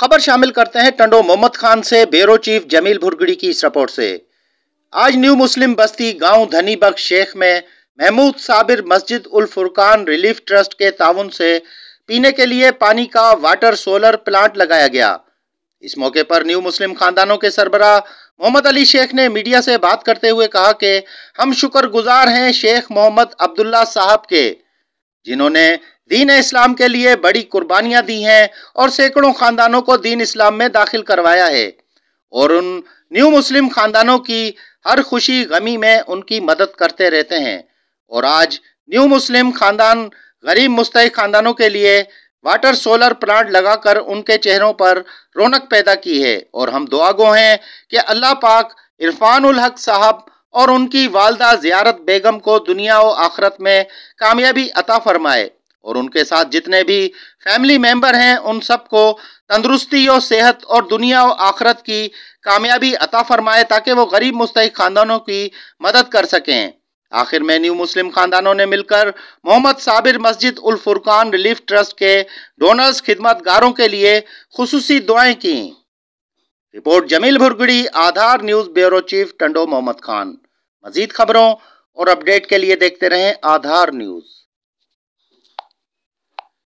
खबर शामिल करते हैं टंडो मोहम्मद खान से ब्यूरो चीफ जमील भुरगड़ी की इस रिपोर्ट से आज न्यू मुस्लिम बस्ती गांव धनीबग शेख में महमूद साबिर मस्जिद उल फुरकान रिलीफ ट्रस्ट के ताउन से पीने के लिए पानी का वाटर सोलर प्लांट लगाया गया इस मौके पर न्यू मुस्लिम खानदानों के सरबरा मोहम्मद अली शेख ने मीडिया से बात करते हुए कहा कि हम शुक्रगुजार हैं शेख मोहम्मद अब्दुल्ला साहब के जिन्होंने दीन इस्लाम के लिए बड़ी कुर्बानियां दी हैं और सैकड़ों खानदानों को दीन इस्लाम में दाखिल करवाया है और उन न्यू मुस्लिम खानदानों की हर खुशी गमी में उनकी मदद करते रहते हैं और आज न्यू मुस्लिम खानदान गरीब मुस्तह खानदानों के लिए वाटर सोलर प्लांट लगाकर उनके चेहरों पर रौनक पैदा की है और हम दुआगो हैं कि अल्लाह पाक इरफान हक साहब और उनकी वालदा जियारत बेगम को दुनिया व आखरत में कामयाबी अता फरमाए और उनके साथ जितने भी फैमिली मेंबर हैं उन सबको तंदुरुस्ती और सेहत और दुनिया और आखरत की कामयाबी अता फरमाए ताकि वो गरीब मुस्तक ख़ानदानों की मदद कर सकें आखिर में न्यू मुस्लिम ख़ानदानों ने मिलकर मोहम्मद साबिर मस्जिद उल फुरकान रिलीफ ट्रस्ट के डोनर्स खिदमतगारों के लिए खसूसी दुआएं की report Jameel Bhurgri Aadhaar news bureau chief Tando Mohammad Khan Majeed खबरों और अपडेट के लिए देखते रहें आधार न्यूज़